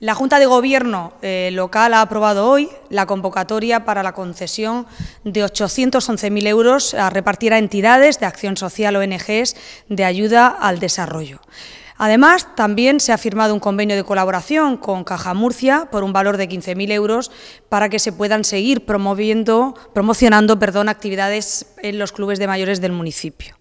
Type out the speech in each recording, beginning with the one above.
La Junta de Gobierno eh, local ha aprobado hoy la convocatoria para la concesión de 811.000 euros a repartir a entidades de acción social, ONGs, de ayuda al desarrollo. Además, también se ha firmado un convenio de colaboración con Caja Murcia por un valor de 15.000 euros para que se puedan seguir promoviendo, promocionando perdón, actividades en los clubes de mayores del municipio.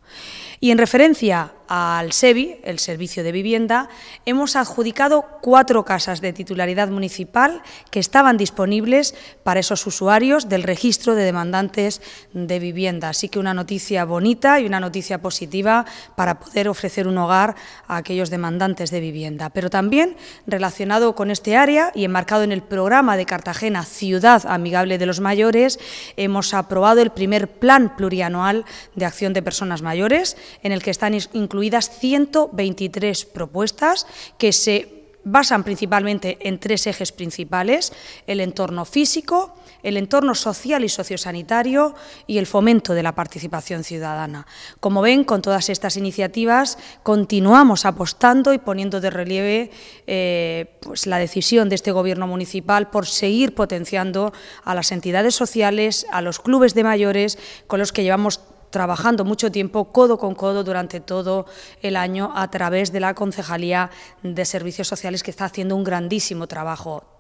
Y en referencia al SEBI, el Servicio de Vivienda, hemos adjudicado cuatro casas de titularidad municipal que estaban disponibles para esos usuarios del registro de demandantes de vivienda. Así que una noticia bonita y una noticia positiva para poder ofrecer un hogar a aquellos demandantes de vivienda. Pero también relacionado con este área y enmarcado en el programa de Cartagena Ciudad Amigable de los Mayores, hemos aprobado el primer plan plurianual de acción de personas mayores en el que están incluidos incluidas 123 propuestas que se basan principalmente en tres ejes principales, el entorno físico, el entorno social y sociosanitario y el fomento de la participación ciudadana. Como ven, con todas estas iniciativas continuamos apostando y poniendo de relieve eh, pues, la decisión de este Gobierno municipal por seguir potenciando a las entidades sociales, a los clubes de mayores, con los que llevamos trabajando mucho tiempo codo con codo durante todo el año a través de la Concejalía de Servicios Sociales que está haciendo un grandísimo trabajo